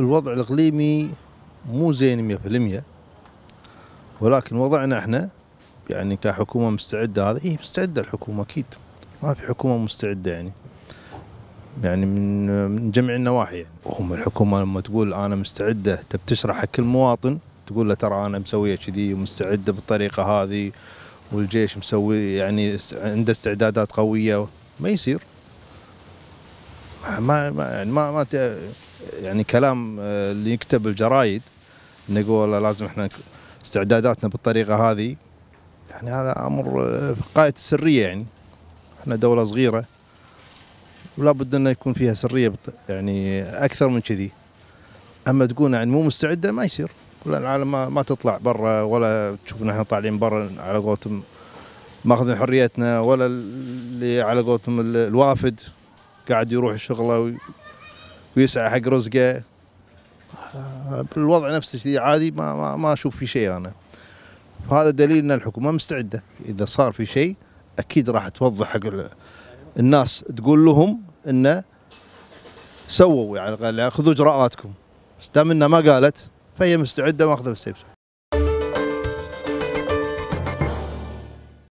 الوضع الاقليمي مو زين 100% ولكن وضعنا احنا يعني كحكومه مستعده هذا اي مستعده الحكومه اكيد ما في حكومه مستعده يعني يعني من من جميع النواحي يعني هم الحكومه لما تقول انا مستعده تب تشرح حق كل مواطن تقول له ترى انا مسويه كذي ومستعده بالطريقه هذه والجيش مسوي يعني عنده استعدادات قويه ما يصير ما ما يعني ما ما يعني كلام آه، اللي يكتب الجرايد نقول والله لازم احنا استعداداتنا بالطريقه هذه يعني هذا امر في غايه السريه يعني احنا دوله صغيره ولا بد انه يكون فيها سريه يعني اكثر من كذي اما تقول يعني مو مستعده ما يصير كل العالم ما, ما تطلع برا ولا تشوف احنا طالعين برا على قولتهم ماخذين حريتنا ولا اللي على قولتهم الوافد قاعد يروح شغله ويسعى حق رزقه الوضع نفسه كذي عادي ما, ما, ما اشوف في شيء انا فهذا دليل ان الحكومه مستعده اذا صار في شيء اكيد راح توضح حق الناس تقول لهم انه سووا يعني على يعني الاقل خذوا اجراءاتكم بس دام انها ما قالت فهي مستعده ماخذه بالسيف